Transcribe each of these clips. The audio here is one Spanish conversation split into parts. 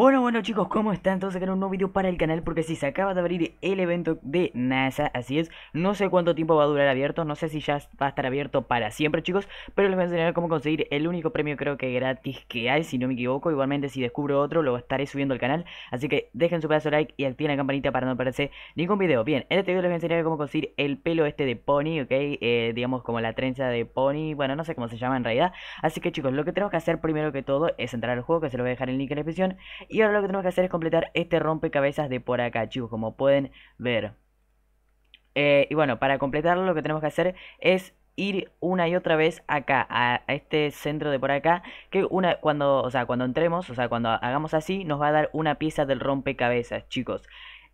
Bueno, bueno chicos, ¿cómo están? Entonces acá un nuevo video para el canal porque si se acaba de abrir el evento de NASA, así es, no sé cuánto tiempo va a durar abierto, no sé si ya va a estar abierto para siempre chicos, pero les voy a enseñar cómo conseguir el único premio creo que gratis que hay, si no me equivoco, igualmente si descubro otro lo estaré subiendo al canal, así que dejen su pedazo de like y activen la campanita para no perderse ningún video. Bien, en este video les voy a enseñar cómo conseguir el pelo este de pony, ok, eh, digamos como la trenza de pony, bueno, no sé cómo se llama en realidad, así que chicos, lo que tenemos que hacer primero que todo es entrar al juego, que se lo voy a dejar el link en la descripción, y ahora lo que tenemos que hacer es completar este rompecabezas de por acá, chicos, como pueden ver. Eh, y bueno, para completarlo lo que tenemos que hacer es ir una y otra vez acá, a, este centro de por acá, que una, cuando, o sea, cuando entremos, o sea, cuando hagamos así, nos va a dar una pieza del rompecabezas, chicos.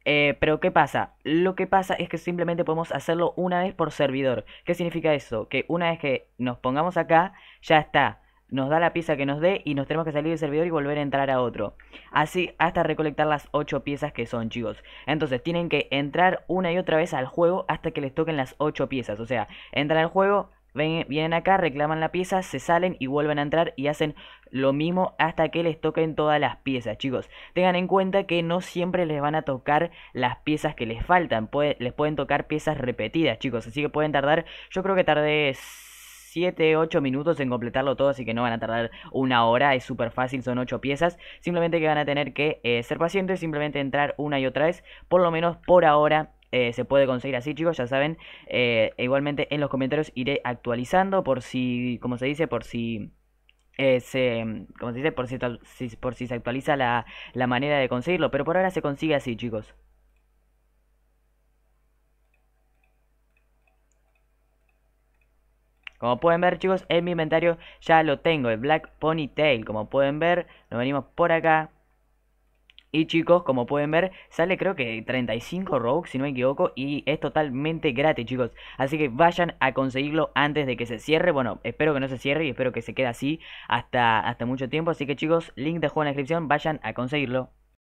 Eh, pero ¿qué pasa? Lo que pasa es que simplemente podemos hacerlo una vez por servidor. ¿Qué significa eso? Que una vez que nos pongamos acá, ya está nos da la pieza que nos dé y nos tenemos que salir del servidor y volver a entrar a otro. Así hasta recolectar las 8 piezas que son, chicos. Entonces tienen que entrar una y otra vez al juego hasta que les toquen las 8 piezas. O sea, entran al juego, vienen acá, reclaman la pieza, se salen y vuelven a entrar y hacen lo mismo hasta que les toquen todas las piezas, chicos. Tengan en cuenta que no siempre les van a tocar las piezas que les faltan. les pueden tocar piezas repetidas, chicos. Así que pueden tardar, yo creo que tardé 7, 8 minutos en completarlo todo, así que no van a tardar una hora, es súper fácil, son 8 piezas, simplemente que van a tener que eh, ser pacientes, simplemente entrar una y otra vez, por lo menos por ahora eh, se puede conseguir así, chicos, ya saben. Eh, igualmente en los comentarios iré actualizando por si, como se dice, por si... se, se dice, por si, por si se actualiza la, la manera de conseguirlo, pero por ahora se consigue así, chicos. Como pueden ver chicos, en mi inventario ya lo tengo, el Black Ponytail. Como pueden ver, nos venimos por acá. Y chicos, como pueden ver, sale creo que 35 Robux, si no me equivoco, y es totalmente gratis, chicos. Así que vayan a conseguirlo antes de que se cierre. Bueno, espero que no se cierre y espero que se quede así hasta, hasta mucho tiempo. Así que chicos, link de juego en la descripción, vayan a conseguirlo.